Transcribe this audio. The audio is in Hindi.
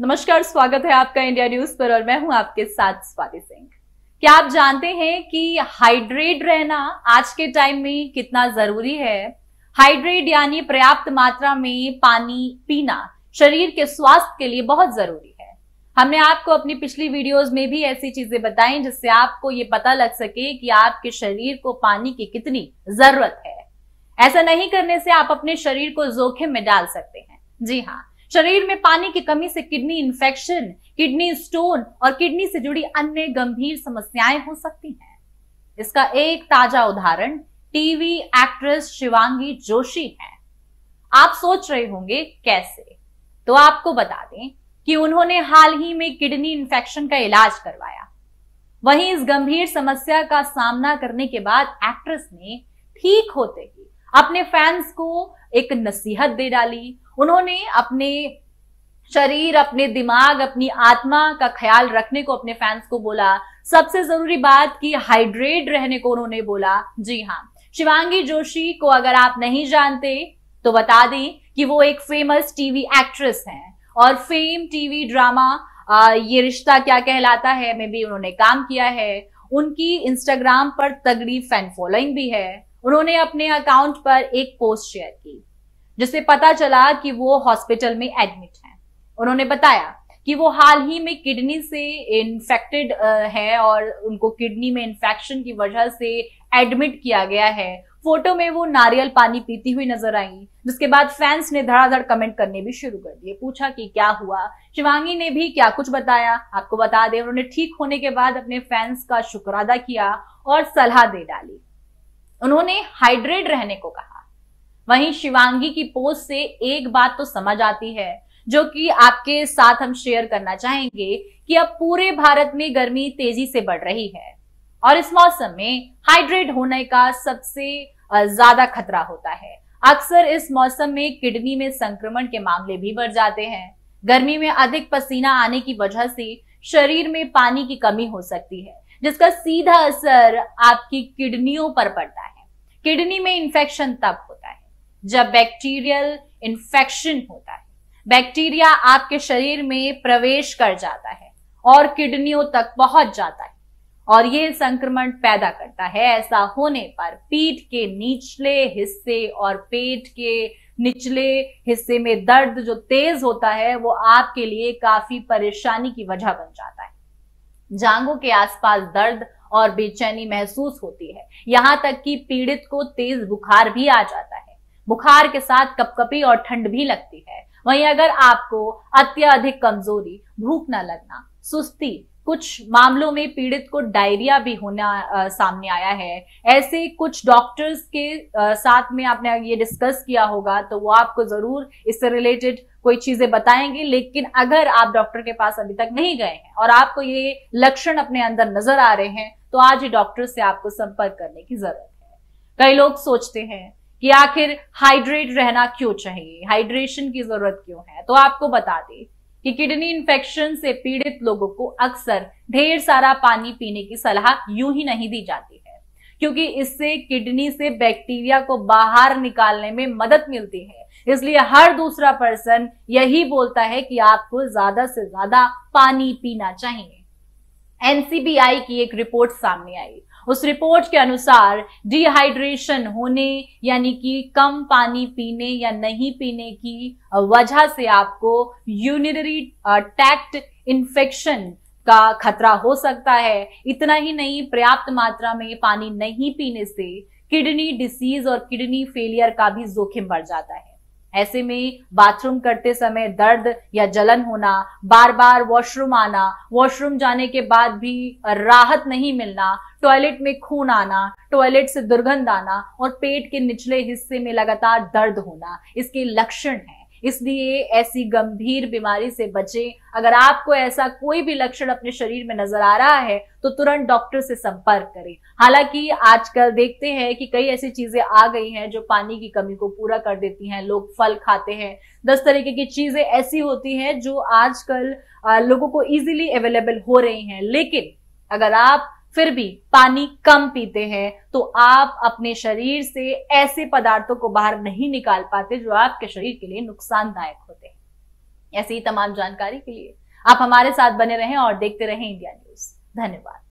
नमस्कार स्वागत है आपका इंडिया न्यूज पर और मैं हूं आपके साथ स्वाति सिंह क्या आप जानते हैं कि हाइड्रेट रहना आज के टाइम में कितना जरूरी है हाइड्रेट यानी पर्याप्त मात्रा में पानी पीना शरीर के स्वास्थ्य के लिए बहुत जरूरी है हमने आपको अपनी पिछली वीडियोस में भी ऐसी चीजें बताई जिससे आपको ये पता लग सके कि आपके शरीर को पानी की कितनी जरूरत है ऐसा नहीं करने से आप अपने शरीर को जोखिम में डाल सकते हैं जी हाँ शरीर में पानी की कमी से किडनी इन्फेक्शन किडनी स्टोन और किडनी से जुड़ी अन्य गंभीर समस्याएं हो सकती हैं इसका एक ताजा उदाहरण टीवी एक्ट्रेस शिवांगी जोशी है आप सोच रहे होंगे कैसे तो आपको बता दें कि उन्होंने हाल ही में किडनी इन्फेक्शन का इलाज करवाया वहीं इस गंभीर समस्या का सामना करने के बाद एक्ट्रेस ने ठीक होते ही अपने फैंस को एक नसीहत दे डाली उन्होंने अपने शरीर अपने दिमाग अपनी आत्मा का ख्याल रखने को अपने फैंस को बोला सबसे जरूरी बात कि हाइड्रेट रहने को उन्होंने बोला जी हाँ शिवांगी जोशी को अगर आप नहीं जानते तो बता दें कि वो एक फेमस टीवी एक्ट्रेस हैं और फेम टीवी ड्रामा आ, ये रिश्ता क्या कहलाता है में भी उन्होंने काम किया है उनकी इंस्टाग्राम पर तगड़ी फैन फॉलोइंग भी है उन्होंने अपने अकाउंट पर एक पोस्ट शेयर की जिससे पता चला कि वो हॉस्पिटल में एडमिट हैं उन्होंने बताया कि वो हाल ही में किडनी से इन्फेक्टेड है और उनको किडनी में इन्फेक्शन की वजह से एडमिट किया गया है फोटो में वो नारियल पानी पीती हुई नजर आई जिसके बाद फैंस ने धड़ाधड़ कमेंट करने भी शुरू कर दिए पूछा कि क्या हुआ शिवांगी ने भी क्या कुछ बताया आपको बता दें उन्होंने ठीक होने के बाद अपने फैंस का शुक्र अदा किया और सलाह दे डाली उन्होंने हाइड्रेट रहने को कहा वहीं शिवांगी की पोस्ट से एक बात तो समझ आती है जो कि आपके साथ हम शेयर करना चाहेंगे कि अब पूरे भारत में गर्मी तेजी से बढ़ रही है और इस मौसम में हाइड्रेट होने का सबसे ज्यादा खतरा होता है अक्सर इस मौसम में किडनी में संक्रमण के मामले भी बढ़ जाते हैं गर्मी में अधिक पसीना आने की वजह से शरीर में पानी की कमी हो सकती है जिसका सीधा असर आपकी किडनियों पर पड़ता है किडनी में इंफेक्शन तब होता है जब बैक्टीरियल इंफेक्शन होता है बैक्टीरिया आपके शरीर में प्रवेश कर जाता है और किडनियों तक पहुंच जाता है और ये संक्रमण पैदा करता है ऐसा होने पर पीठ के निचले हिस्से और पेट के निचले हिस्से में दर्द जो तेज होता है वो आपके लिए काफी परेशानी की वजह बन जाता है जांघों के आसपास दर्द और बेचैनी महसूस होती है यहां तक कि पीड़ित को तेज बुखार भी आ जाता है बुखार के साथ कपकपी और ठंड भी लगती है वहीं अगर आपको अत्यधिक कमजोरी भूख न लगना सुस्ती कुछ मामलों में पीड़ित को डायरिया भी होना आ, सामने आया है ऐसे कुछ डॉक्टर्स के आ, साथ में आपने ये डिस्कस किया होगा तो वो आपको जरूर इससे रिलेटेड कोई चीजें बताएंगे लेकिन अगर आप डॉक्टर के पास अभी तक नहीं गए हैं और आपको ये लक्षण अपने अंदर नजर आ रहे हैं तो आज ही डॉक्टर से आपको संपर्क करने की जरूरत है कई लोग सोचते हैं कि आखिर हाइड्रेट रहना क्यों चाहिए हाइड्रेशन की जरूरत क्यों है तो आपको बता दें कि किडनी इन्फेक्शन से पीड़ित लोगों को अक्सर ढेर सारा पानी पीने की सलाह यूं ही नहीं दी जाती है क्योंकि इससे किडनी से बैक्टीरिया को बाहर निकालने में मदद मिलती है इसलिए हर दूसरा पर्सन यही बोलता है कि आपको ज्यादा से ज्यादा पानी पीना चाहिए एनसीबीआई की एक रिपोर्ट सामने आई उस रिपोर्ट के अनुसार डिहाइड्रेशन होने यानी कि कम पानी पीने या नहीं पीने की वजह से आपको यूनिनरी टैक्ट इन्फेक्शन का खतरा हो सकता है इतना ही नहीं पर्याप्त मात्रा में पानी नहीं पीने से किडनी डिसीज और किडनी फेलियर का भी जोखिम बढ़ जाता है ऐसे में बाथरूम करते समय दर्द या जलन होना बार बार वॉशरूम आना वॉशरूम जाने के बाद भी राहत नहीं मिलना टॉयलेट में खून आना टॉयलेट से दुर्गंध आना और पेट के निचले हिस्से में लगातार दर्द होना इसके लक्षण हैं इसलिए ऐसी गंभीर बीमारी से बचें अगर आपको ऐसा कोई भी लक्षण अपने शरीर में नजर आ रहा है तो तुरंत डॉक्टर से संपर्क करें हालांकि आजकल देखते हैं कि कई ऐसी चीजें आ गई हैं जो पानी की कमी को पूरा कर देती हैं लोग फल खाते हैं दस तरीके की चीजें ऐसी होती हैं जो आजकल लोगों को इजीली अवेलेबल हो रही हैं लेकिन अगर आप फिर भी पानी कम पीते हैं तो आप अपने शरीर से ऐसे पदार्थों को बाहर नहीं निकाल पाते जो आपके शरीर के लिए नुकसानदायक होते हैं ऐसी ही तमाम जानकारी के लिए आप हमारे साथ बने रहें और देखते रहें इंडिया न्यूज धन्यवाद